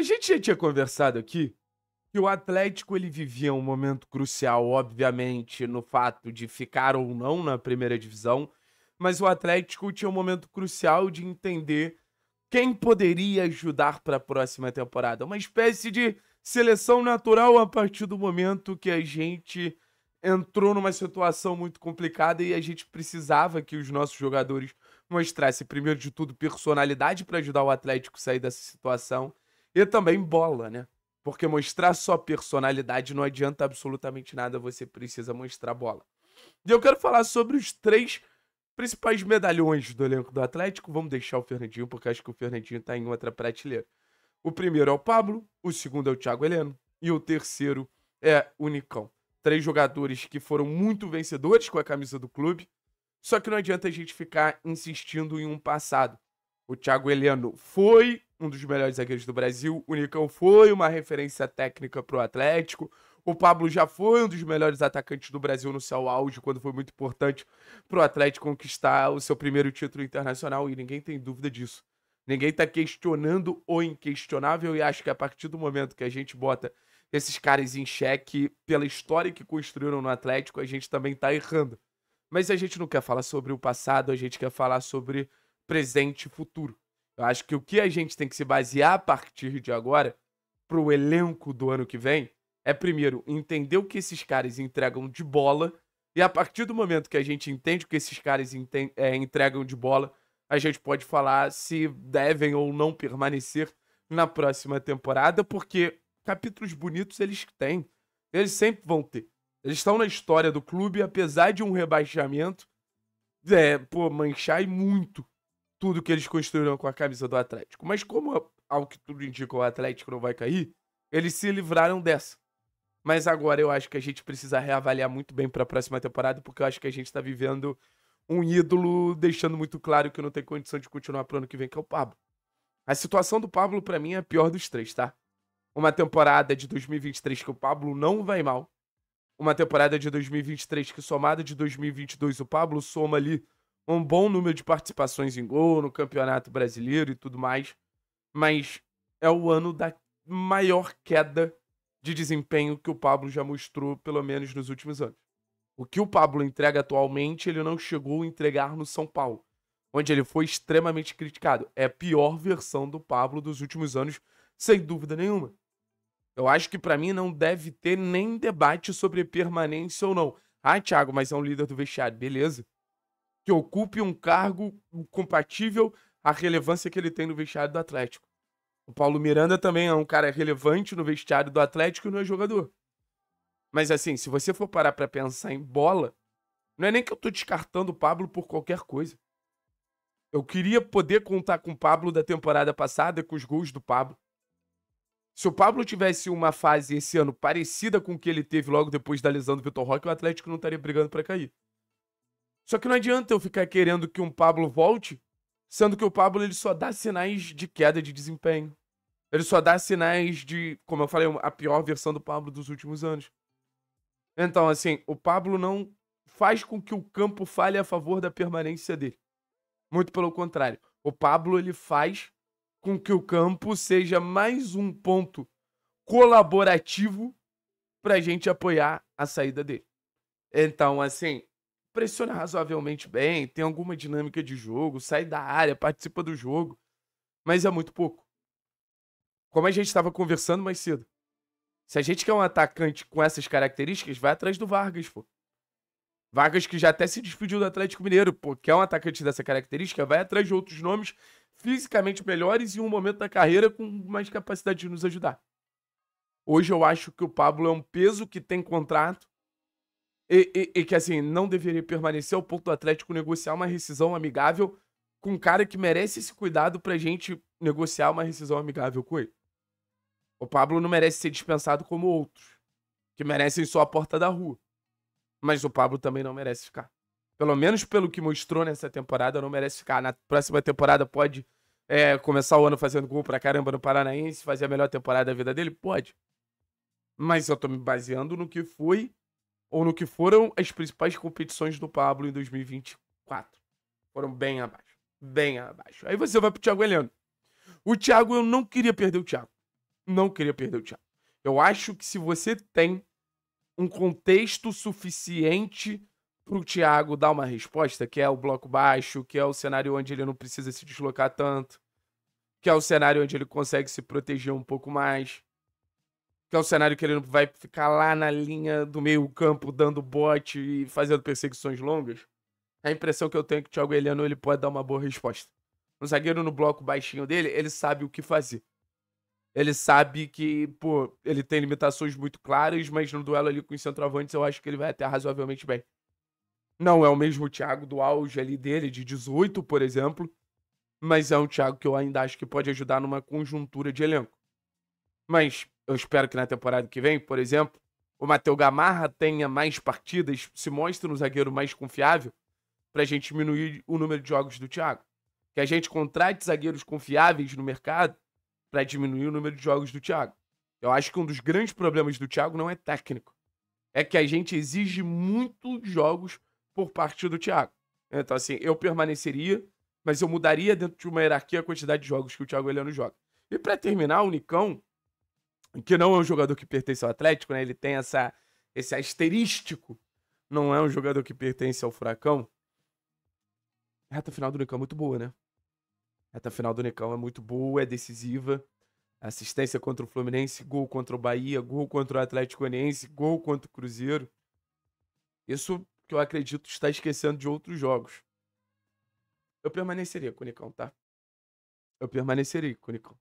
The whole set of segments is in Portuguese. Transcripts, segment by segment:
A gente já tinha conversado aqui que o Atlético ele vivia um momento crucial, obviamente, no fato de ficar ou não na primeira divisão, mas o Atlético tinha um momento crucial de entender quem poderia ajudar para a próxima temporada. Uma espécie de seleção natural a partir do momento que a gente entrou numa situação muito complicada e a gente precisava que os nossos jogadores mostrassem, primeiro de tudo, personalidade para ajudar o Atlético a sair dessa situação e também bola, né? Porque mostrar sua personalidade não adianta absolutamente nada, você precisa mostrar bola. E eu quero falar sobre os três principais medalhões do elenco do Atlético. Vamos deixar o Fernandinho, porque acho que o Fernandinho tá em outra prateleira. O primeiro é o Pablo, o segundo é o Thiago Heleno e o terceiro é o Nicão. Três jogadores que foram muito vencedores com a camisa do clube. Só que não adianta a gente ficar insistindo em um passado. O Thiago Heleno foi um dos melhores zagueiros do Brasil. O Nicão foi uma referência técnica para o Atlético. O Pablo já foi um dos melhores atacantes do Brasil no seu auge, quando foi muito importante para o Atlético conquistar o seu primeiro título internacional. E ninguém tem dúvida disso. Ninguém está questionando o inquestionável. E acho que a partir do momento que a gente bota esses caras em xeque pela história que construíram no Atlético, a gente também está errando. Mas a gente não quer falar sobre o passado, a gente quer falar sobre presente e futuro. Eu acho que o que a gente tem que se basear a partir de agora para o elenco do ano que vem é, primeiro, entender o que esses caras entregam de bola. E a partir do momento que a gente entende o que esses caras é, entregam de bola, a gente pode falar se devem ou não permanecer na próxima temporada, porque capítulos bonitos eles têm. Eles sempre vão ter. Eles estão na história do clube, apesar de um rebaixamento, é, pô, manchar e muito tudo que eles construíram com a camisa do Atlético. Mas como, é ao que tudo indica, o Atlético não vai cair, eles se livraram dessa. Mas agora eu acho que a gente precisa reavaliar muito bem para a próxima temporada, porque eu acho que a gente está vivendo um ídolo deixando muito claro que não tem condição de continuar pro ano que vem, que é o Pablo. A situação do Pablo, para mim, é a pior dos três, tá? Uma temporada de 2023 que o Pablo não vai mal. Uma temporada de 2023 que, somada de 2022, o Pablo soma ali um bom número de participações em gol no Campeonato Brasileiro e tudo mais, mas é o ano da maior queda de desempenho que o Pablo já mostrou, pelo menos nos últimos anos. O que o Pablo entrega atualmente, ele não chegou a entregar no São Paulo, onde ele foi extremamente criticado. É a pior versão do Pablo dos últimos anos, sem dúvida nenhuma. Eu acho que para mim não deve ter nem debate sobre permanência ou não. Ah, Thiago, mas é um líder do vestiário, beleza que ocupe um cargo compatível à relevância que ele tem no vestiário do Atlético. O Paulo Miranda também é um cara relevante no vestiário do Atlético e não é jogador. Mas assim, se você for parar para pensar em bola, não é nem que eu tô descartando o Pablo por qualquer coisa. Eu queria poder contar com o Pablo da temporada passada, com os gols do Pablo. Se o Pablo tivesse uma fase esse ano parecida com o que ele teve logo depois da lesão do Vitor Roque, o Atlético não estaria brigando para cair. Só que não adianta eu ficar querendo que um Pablo volte, sendo que o Pablo ele só dá sinais de queda de desempenho. Ele só dá sinais de, como eu falei, a pior versão do Pablo dos últimos anos. Então, assim, o Pablo não faz com que o campo falhe a favor da permanência dele. Muito pelo contrário. O Pablo ele faz com que o campo seja mais um ponto colaborativo para a gente apoiar a saída dele. Então, assim, pressiona razoavelmente bem, tem alguma dinâmica de jogo, sai da área, participa do jogo, mas é muito pouco. Como a gente estava conversando mais cedo. Se a gente quer um atacante com essas características, vai atrás do Vargas, pô. Vargas que já até se despediu do Atlético Mineiro, pô, quer é um atacante dessa característica, vai atrás de outros nomes fisicamente melhores e um momento da carreira com mais capacidade de nos ajudar. Hoje eu acho que o Pablo é um peso que tem contrato e, e, e, que, assim, não deveria permanecer ao ponto do Atlético negociar uma rescisão amigável com um cara que merece esse cuidado pra gente negociar uma rescisão amigável com ele. O Pablo não merece ser dispensado como outros, que merecem só a porta da rua. Mas o Pablo também não merece ficar. Pelo menos pelo que mostrou nessa temporada, não merece ficar. Na próxima temporada pode é, começar o ano fazendo gol pra caramba no Paranaense, fazer a melhor temporada da vida dele? Pode. Mas eu tô me baseando no que foi ou no que foram as principais competições do Pablo em 2024. Foram bem abaixo. Bem abaixo. Aí você vai pro Thiago Heleno. O Thiago, eu não queria perder o Thiago. Não queria perder o Thiago. Eu acho que se você tem um contexto suficiente pro Thiago dar uma resposta, que é o bloco baixo, que é o cenário onde ele não precisa se deslocar tanto, que é o cenário onde ele consegue se proteger um pouco mais, que é um cenário que ele não vai ficar lá na linha do meio-campo dando bote e fazendo perseguições longas. A impressão que eu tenho é que o Thiago Eliano ele pode dar uma boa resposta. O zagueiro no bloco baixinho dele, ele sabe o que fazer. Ele sabe que, pô, ele tem limitações muito claras, mas no duelo ali com os centroavantes eu acho que ele vai até razoavelmente bem. Não é o mesmo Thiago do auge ali dele, de 18, por exemplo, mas é um Thiago que eu ainda acho que pode ajudar numa conjuntura de elenco. Mas eu espero que na temporada que vem, por exemplo, o Matheus Gamarra tenha mais partidas, se mostre um zagueiro mais confiável, para a gente diminuir o número de jogos do Thiago. Que a gente contrate zagueiros confiáveis no mercado para diminuir o número de jogos do Thiago. Eu acho que um dos grandes problemas do Thiago não é técnico. É que a gente exige muitos jogos por parte do Thiago. Então, assim, eu permaneceria, mas eu mudaria dentro de uma hierarquia a quantidade de jogos que o Thiago Heleno joga. E para terminar, o Nicão, que não é um jogador que pertence ao Atlético, né? Ele tem essa, esse asterístico, não é um jogador que pertence ao Furacão. A reta final do Unicão é muito boa, né? A reta final do Unicão é muito boa, é decisiva. Assistência contra o Fluminense, gol contra o Bahia, gol contra o Atlético Goianiense, gol contra o Cruzeiro. Isso que eu acredito está esquecendo de outros jogos. Eu permaneceria com o Unicão, tá? Eu permaneceria com o Unicão.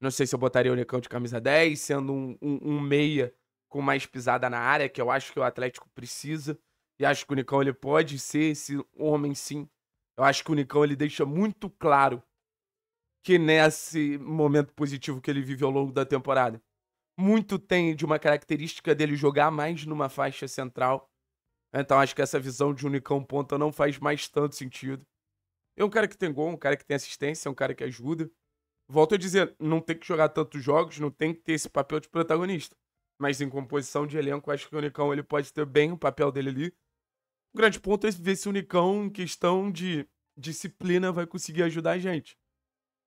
Não sei se eu botaria o Lecão de camisa 10, sendo um, um, um meia com mais pisada na área, que eu acho que o Atlético precisa. E acho que o Nicão ele pode ser esse homem sim. Eu acho que o Nicão ele deixa muito claro que nesse momento positivo que ele vive ao longo da temporada, muito tem de uma característica dele jogar mais numa faixa central. Então acho que essa visão de Unicão ponta não faz mais tanto sentido. É um cara que tem gol, um cara que tem assistência, é um cara que ajuda, Volto a dizer, não tem que jogar tantos jogos, não tem que ter esse papel de protagonista. Mas em composição de elenco, acho que o Unicão ele pode ter bem o papel dele ali. O grande ponto é ver se o Unicão, em questão de disciplina, vai conseguir ajudar a gente.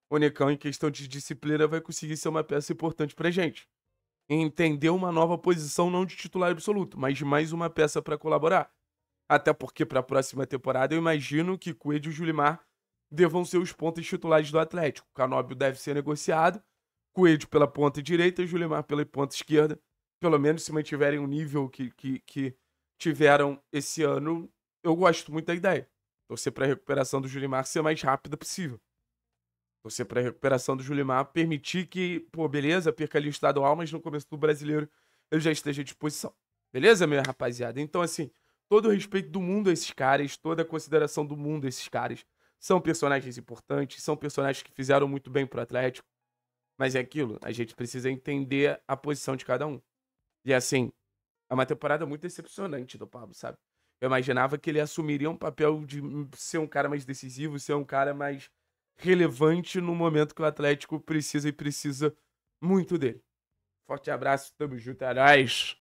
O Unicão, em questão de disciplina, vai conseguir ser uma peça importante pra gente. Entender uma nova posição, não de titular absoluto, mas de mais uma peça para colaborar. Até porque para a próxima temporada eu imagino que Coelho e o Julimar devam ser os pontos titulares do Atlético. Canóbio deve ser negociado, Coelho pela ponta direita, Julimar pela ponta esquerda. Pelo menos se mantiverem o nível que, que, que tiveram esse ano, eu gosto muito da ideia. Torcer para a recuperação do Julimar ser mais rápida possível. Torcer para a recuperação do Julimar permitir que, pô, beleza, perca ali o estadual, mas no começo do brasileiro ele já esteja à disposição. Beleza, minha rapaziada? Então, assim, todo o respeito do mundo a esses caras, toda a consideração do mundo a esses caras. São personagens importantes, são personagens que fizeram muito bem pro Atlético. Mas é aquilo, a gente precisa entender a posição de cada um. E assim, é uma temporada muito decepcionante do Pablo, sabe? Eu imaginava que ele assumiria um papel de ser um cara mais decisivo, ser um cara mais relevante no momento que o Atlético precisa e precisa muito dele. Forte abraço, tamo junto, heróis! É